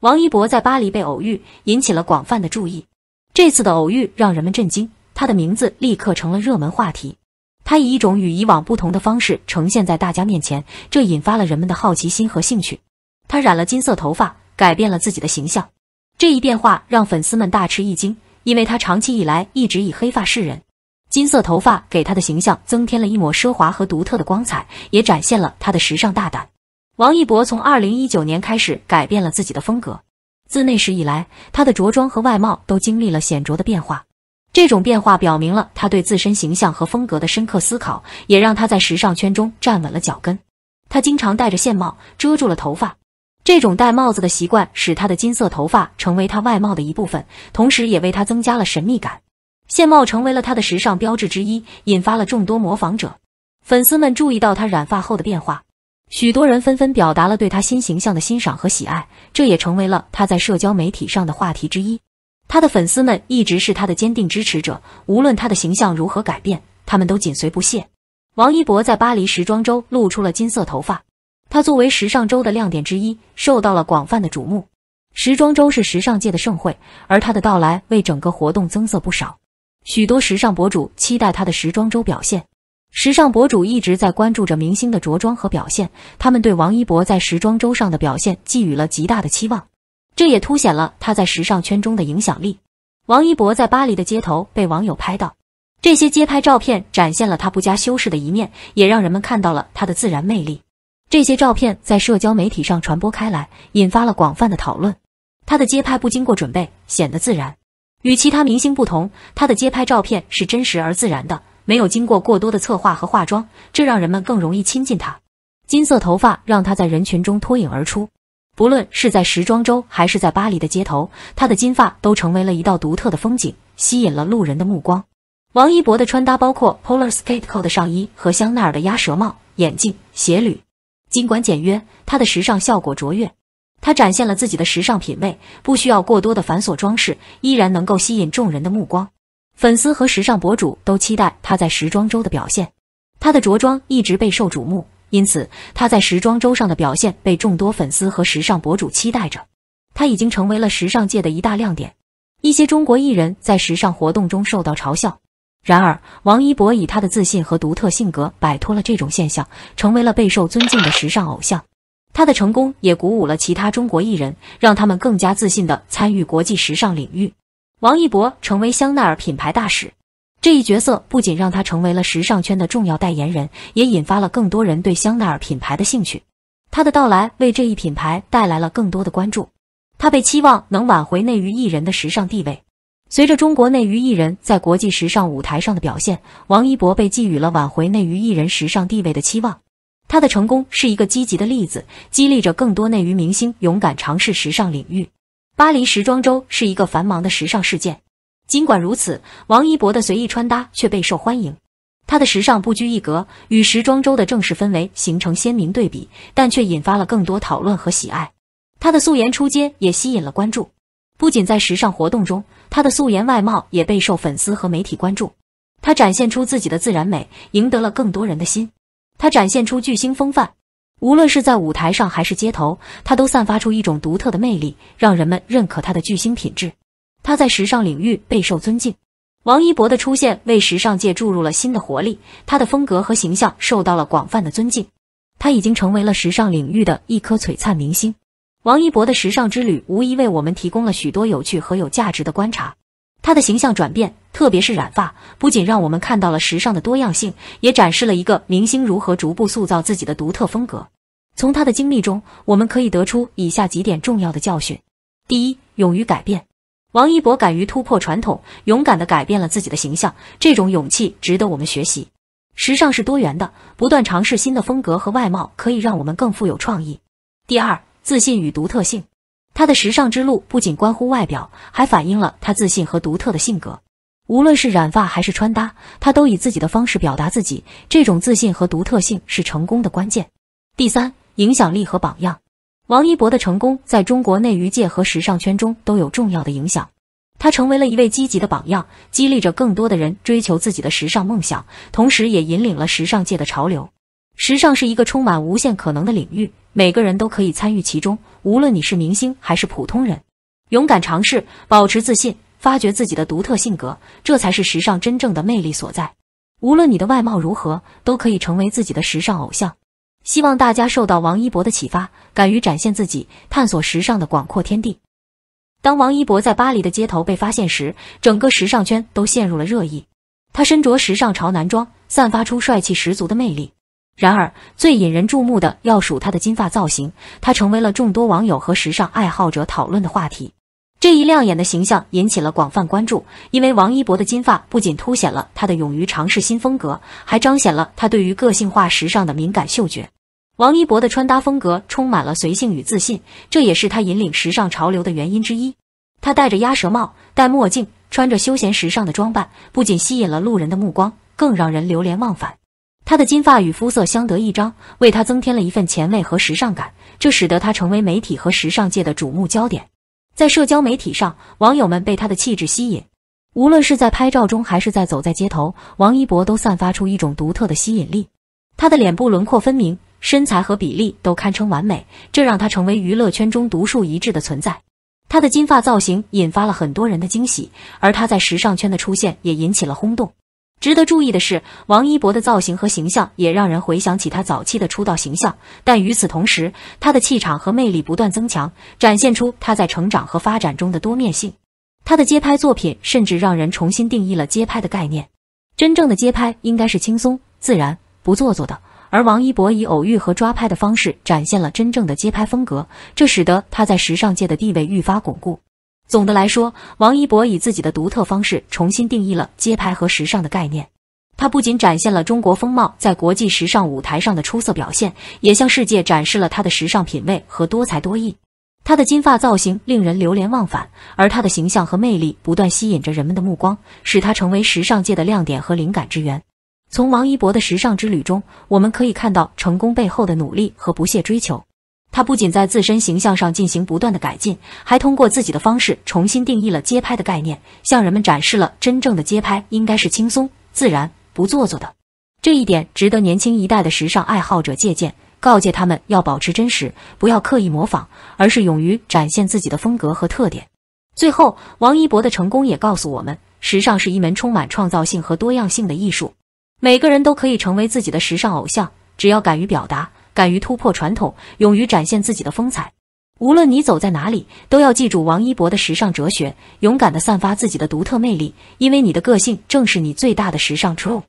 王一博在巴黎被偶遇，引起了广泛的注意。这次的偶遇让人们震惊，他的名字立刻成了热门话题。他以一种与以往不同的方式呈现在大家面前，这引发了人们的好奇心和兴趣。他染了金色头发，改变了自己的形象。这一变化让粉丝们大吃一惊，因为他长期以来一直以黑发示人。金色头发给他的形象增添了一抹奢华和独特的光彩，也展现了他的时尚大胆。王一博从2019年开始改变了自己的风格，自那时以来，他的着装和外貌都经历了显著的变化。这种变化表明了他对自身形象和风格的深刻思考，也让他在时尚圈中站稳了脚跟。他经常戴着线帽，遮住了头发。这种戴帽子的习惯使他的金色头发成为他外貌的一部分，同时也为他增加了神秘感。线帽成为了他的时尚标志之一，引发了众多模仿者。粉丝们注意到他染发后的变化。许多人纷纷表达了对他新形象的欣赏和喜爱，这也成为了他在社交媒体上的话题之一。他的粉丝们一直是他的坚定支持者，无论他的形象如何改变，他们都紧随不懈。王一博在巴黎时装周露出了金色头发，他作为时尚周的亮点之一，受到了广泛的瞩目。时装周是时尚界的盛会，而他的到来为整个活动增色不少。许多时尚博主期待他的时装周表现。时尚博主一直在关注着明星的着装和表现，他们对王一博在时装周上的表现寄予了极大的期望，这也凸显了他在时尚圈中的影响力。王一博在巴黎的街头被网友拍到，这些街拍照片展现了他不加修饰的一面，也让人们看到了他的自然魅力。这些照片在社交媒体上传播开来，引发了广泛的讨论。他的街拍不经过准备，显得自然，与其他明星不同，他的街拍照片是真实而自然的。没有经过过多的策划和化妆，这让人们更容易亲近他。金色头发让他在人群中脱颖而出。不论是在时装周还是在巴黎的街头，他的金发都成为了一道独特的风景，吸引了路人的目光。王一博的穿搭包括 Polar Skate Co 的上衣和香奈儿的鸭舌帽、眼镜、鞋履，尽管简约，他的时尚效果卓越。他展现了自己的时尚品味，不需要过多的繁琐装饰，依然能够吸引众人的目光。粉丝和时尚博主都期待他在时装周的表现。他的着装一直备受瞩目，因此他在时装周上的表现被众多粉丝和时尚博主期待着。他已经成为了时尚界的一大亮点。一些中国艺人，在时尚活动中受到嘲笑，然而王一博以他的自信和独特性格摆脱了这种现象，成为了备受尊敬的时尚偶像。他的成功也鼓舞了其他中国艺人，让他们更加自信地参与国际时尚领域。王一博成为香奈儿品牌大使，这一角色不仅让他成为了时尚圈的重要代言人，也引发了更多人对香奈儿品牌的兴趣。他的到来为这一品牌带来了更多的关注。他被期望能挽回内娱艺人的时尚地位。随着中国内娱艺人在国际时尚舞台上的表现，王一博被寄予了挽回内娱艺人时尚地位的期望。他的成功是一个积极的例子，激励着更多内娱明星勇敢尝试时尚领域。巴黎时装周是一个繁忙的时尚事件，尽管如此，王一博的随意穿搭却备受欢迎。他的时尚不拘一格，与时装周的正式氛围形成鲜明对比，但却引发了更多讨论和喜爱。他的素颜出街也吸引了关注，不仅在时尚活动中，他的素颜外貌也备受粉丝和媒体关注。他展现出自己的自然美，赢得了更多人的心。他展现出巨星风范。无论是在舞台上还是街头，他都散发出一种独特的魅力，让人们认可他的巨星品质。他在时尚领域备受尊敬。王一博的出现为时尚界注入了新的活力，他的风格和形象受到了广泛的尊敬。他已经成为了时尚领域的一颗璀璨明星。王一博的时尚之旅无疑为我们提供了许多有趣和有价值的观察。他的形象转变，特别是染发，不仅让我们看到了时尚的多样性，也展示了一个明星如何逐步塑造自己的独特风格。从他的经历中，我们可以得出以下几点重要的教训：第一，勇于改变。王一博敢于突破传统，勇敢的改变了自己的形象，这种勇气值得我们学习。时尚是多元的，不断尝试新的风格和外貌，可以让我们更富有创意。第二，自信与独特性。他的时尚之路不仅关乎外表，还反映了他自信和独特的性格。无论是染发还是穿搭，他都以自己的方式表达自己。这种自信和独特性是成功的关键。第三，影响力和榜样。王一博的成功在中国内娱界和时尚圈中都有重要的影响。他成为了一位积极的榜样，激励着更多的人追求自己的时尚梦想，同时也引领了时尚界的潮流。时尚是一个充满无限可能的领域，每个人都可以参与其中，无论你是明星还是普通人。勇敢尝试，保持自信，发掘自己的独特性格，这才是时尚真正的魅力所在。无论你的外貌如何，都可以成为自己的时尚偶像。希望大家受到王一博的启发，敢于展现自己，探索时尚的广阔天地。当王一博在巴黎的街头被发现时，整个时尚圈都陷入了热议。他身着时尚潮男装，散发出帅气十足的魅力。然而，最引人注目的要数他的金发造型，他成为了众多网友和时尚爱好者讨论的话题。这一亮眼的形象引起了广泛关注，因为王一博的金发不仅凸显了他的勇于尝试新风格，还彰显了他对于个性化时尚的敏感嗅觉。王一博的穿搭风格充满了随性与自信，这也是他引领时尚潮流的原因之一。他戴着鸭舌帽，戴墨镜，穿着休闲时尚的装扮，不仅吸引了路人的目光，更让人流连忘返。他的金发与肤色相得益彰，为他增添了一份前卫和时尚感，这使得他成为媒体和时尚界的瞩目焦点。在社交媒体上，网友们被他的气质吸引，无论是在拍照中还是在走在街头，王一博都散发出一种独特的吸引力。他的脸部轮廓分明，身材和比例都堪称完美，这让他成为娱乐圈中独树一帜的存在。他的金发造型引发了很多人的惊喜，而他在时尚圈的出现也引起了轰动。值得注意的是，王一博的造型和形象也让人回想起他早期的出道形象。但与此同时，他的气场和魅力不断增强，展现出他在成长和发展中的多面性。他的街拍作品甚至让人重新定义了街拍的概念。真正的街拍应该是轻松、自然、不做作的，而王一博以偶遇和抓拍的方式展现了真正的街拍风格，这使得他在时尚界的地位愈发巩固。总的来说，王一博以自己的独特方式重新定义了街拍和时尚的概念。他不仅展现了中国风貌在国际时尚舞台上的出色表现，也向世界展示了他的时尚品味和多才多艺。他的金发造型令人流连忘返，而他的形象和魅力不断吸引着人们的目光，使他成为时尚界的亮点和灵感之源。从王一博的时尚之旅中，我们可以看到成功背后的努力和不懈追求。他不仅在自身形象上进行不断的改进，还通过自己的方式重新定义了街拍的概念，向人们展示了真正的街拍应该是轻松、自然、不做作的。这一点值得年轻一代的时尚爱好者借鉴，告诫他们要保持真实，不要刻意模仿，而是勇于展现自己的风格和特点。最后，王一博的成功也告诉我们，时尚是一门充满创造性和多样性的艺术，每个人都可以成为自己的时尚偶像，只要敢于表达。敢于突破传统，勇于展现自己的风采。无论你走在哪里，都要记住王一博的时尚哲学，勇敢地散发自己的独特魅力。因为你的个性正是你最大的时尚 t r